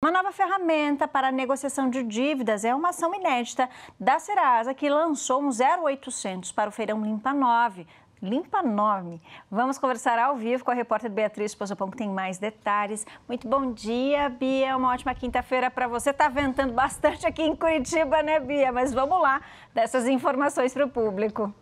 Uma nova ferramenta para negociação de dívidas é uma ação inédita da Serasa que lançou um 0800 para o Feirão Limpa 9. Limpa 9. Vamos conversar ao vivo com a repórter Beatriz Pozopão, que tem mais detalhes. Muito bom dia, Bia. Uma ótima quinta-feira para você. Está ventando bastante aqui em Curitiba, né, Bia? Mas vamos lá, dessas informações para o público.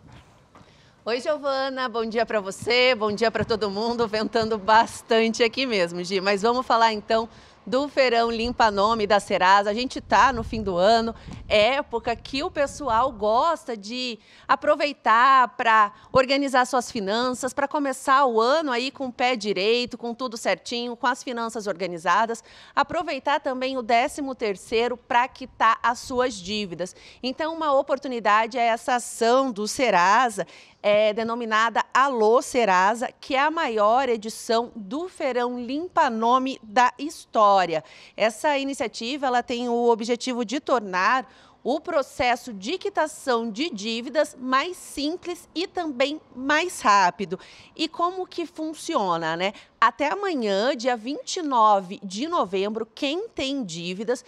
Oi, Giovana, bom dia para você, bom dia para todo mundo. Ventando bastante aqui mesmo, Gi. Mas vamos falar então do Feirão Limpa Nome da Serasa. A gente está no fim do ano, é época que o pessoal gosta de aproveitar para organizar suas finanças, para começar o ano aí com o pé direito, com tudo certinho, com as finanças organizadas. Aproveitar também o 13º para quitar as suas dívidas. Então, uma oportunidade é essa ação do Serasa é, denominada Alô Serasa, que é a maior edição do Feirão Limpa Nome da história. Essa iniciativa ela tem o objetivo de tornar o processo de quitação de dívidas mais simples e também mais rápido. E como que funciona, né? Até amanhã, dia 29 de novembro, quem tem dívidas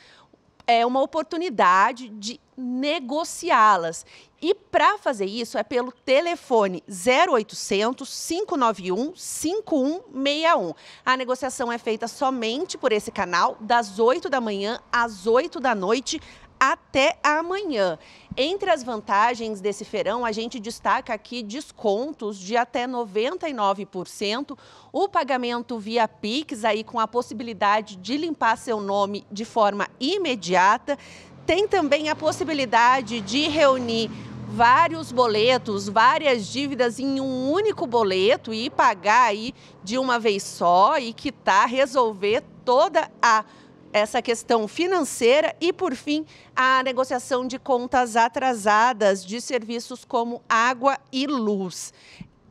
é uma oportunidade de negociá-las. E para fazer isso é pelo telefone 0800 591 5161. A negociação é feita somente por esse canal, das 8 da manhã às 8 da noite, até amanhã. Entre as vantagens desse feirão, a gente destaca aqui descontos de até 99%, o pagamento via Pix aí com a possibilidade de limpar seu nome de forma imediata. Tem também a possibilidade de reunir vários boletos, várias dívidas em um único boleto e pagar aí de uma vez só e quitar, resolver toda a essa questão financeira e, por fim, a negociação de contas atrasadas de serviços como água e luz.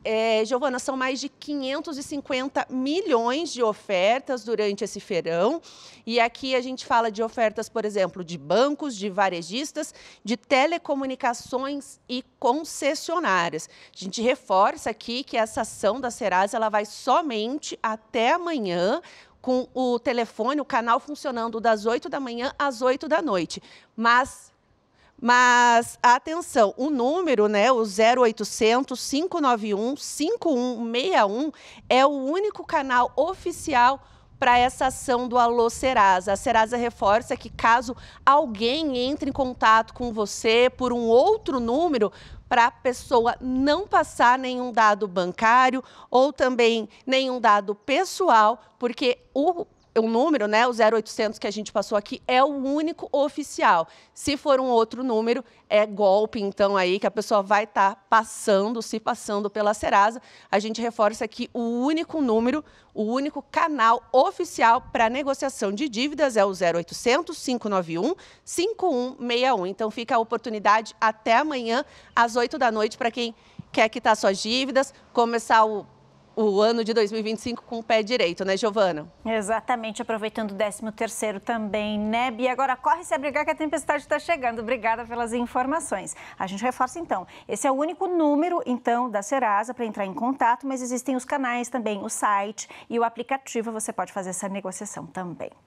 É, Giovana, são mais de 550 milhões de ofertas durante esse feirão. E aqui a gente fala de ofertas, por exemplo, de bancos, de varejistas, de telecomunicações e concessionárias. A gente reforça aqui que essa ação da Serasa ela vai somente até amanhã, com o telefone, o canal funcionando das 8 da manhã às 8 da noite. Mas mas atenção, o número, né, o 0800 591 5161 é o único canal oficial para essa ação do Alô Serasa. A Serasa reforça que caso alguém entre em contato com você por um outro número, para a pessoa não passar nenhum dado bancário ou também nenhum dado pessoal, porque o o número, né, o 0800 que a gente passou aqui, é o único oficial. Se for um outro número, é golpe, então, aí, que a pessoa vai estar tá passando, se passando pela Serasa. A gente reforça aqui o único número, o único canal oficial para negociação de dívidas é o 0800 591 5161. Então, fica a oportunidade até amanhã, às 8 da noite, para quem quer quitar suas dívidas, começar o o ano de 2025 com o pé direito, né, Giovana? Exatamente, aproveitando o 13º também, né, Bia? Agora corre se abrigar que a tempestade está chegando. Obrigada pelas informações. A gente reforça então, esse é o único número, então, da Serasa para entrar em contato, mas existem os canais também, o site e o aplicativo, você pode fazer essa negociação também.